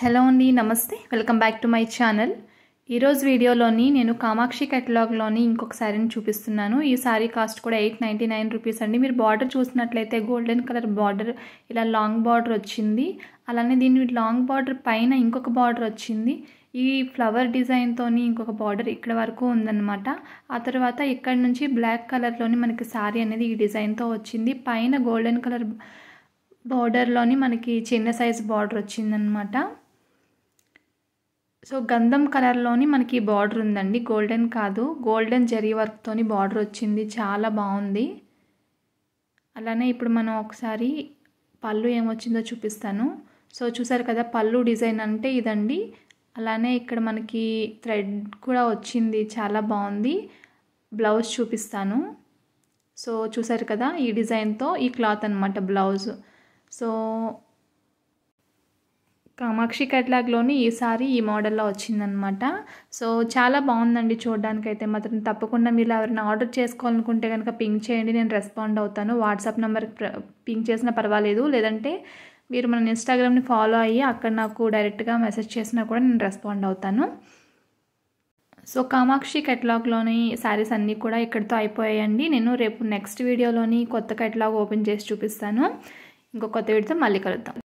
hello అండి నమస్తే welcome back to my channel ఈరోజు వీడియోలోని నేను కామాక్షి కెటలాగ్లోని ఇంకొక శారీని చూపిస్తున్నాను ఈ శారీ కాస్ట్ కూడా ఎయిట్ నైంటీ నైన్ రూపీస్ అండి మీరు బార్డర్ చూసినట్లయితే గోల్డెన్ కలర్ బార్డర్ ఇలా లాంగ్ బార్డర్ వచ్చింది అలానే దీని లాంగ్ బార్డర్ పైన ఇంకొక బార్డర్ వచ్చింది ఈ ఫ్లవర్ డిజైన్తోని ఇంకొక బార్డర్ ఇక్కడ వరకు ఉందన్నమాట ఆ తర్వాత ఇక్కడ నుంచి బ్లాక్ కలర్లోని మనకి శారీ అనేది ఈ డిజైన్తో వచ్చింది పైన గోల్డెన్ కలర్ బార్డర్లోని మనకి చిన్న సైజ్ బార్డర్ వచ్చిందనమాట సో గంధం కలర్లోని మనకి బార్డర్ ఉందండి గోల్డెన్ కాదు గోల్డెన్ జరీ వర్క్తోని బార్డర్ వచ్చింది చాలా బాగుంది అలానే ఇప్పుడు మనం ఒకసారి పళ్ళు ఏమొచ్చిందో చూపిస్తాను సో చూసారు కదా పళ్ళు డిజైన్ అంటే ఇదండి అలానే ఇక్కడ మనకి థ్రెడ్ కూడా వచ్చింది చాలా బాగుంది బ్లౌజ్ చూపిస్తాను సో చూసారు కదా ఈ డిజైన్తో ఈ క్లాత్ అనమాట బ్లౌజ్ సో కామాక్షి ఈ ఈసారి ఈ మోడల్లో వచ్చిందనమాట సో చాలా బాగుందండి చూడడానికైతే మాత్రం తప్పకుండా మీరు ఎవరైనా ఆర్డర్ చేసుకోవాలనుకుంటే కనుక పింక్ చేయండి నేను రెస్పాండ్ అవుతాను వాట్సాప్ నెంబర్కి పింక్ చేసినా పర్వాలేదు లేదంటే మీరు మన ఇన్స్టాగ్రామ్ని ఫాలో అయ్యి అక్కడ నాకు డైరెక్ట్గా మెసేజ్ చేసినా కూడా నేను రెస్పాండ్ అవుతాను సో కామాక్షి కెటలాగ్లోని శారీస్ అన్నీ కూడా ఇక్కడితో అయిపోయాయండి నేను రేపు నెక్స్ట్ వీడియోలోని కొత్త కెటలాగ్ ఓపెన్ చేసి చూపిస్తాను ఇంకో కొత్త వీడితో మళ్ళీ కలుద్దాం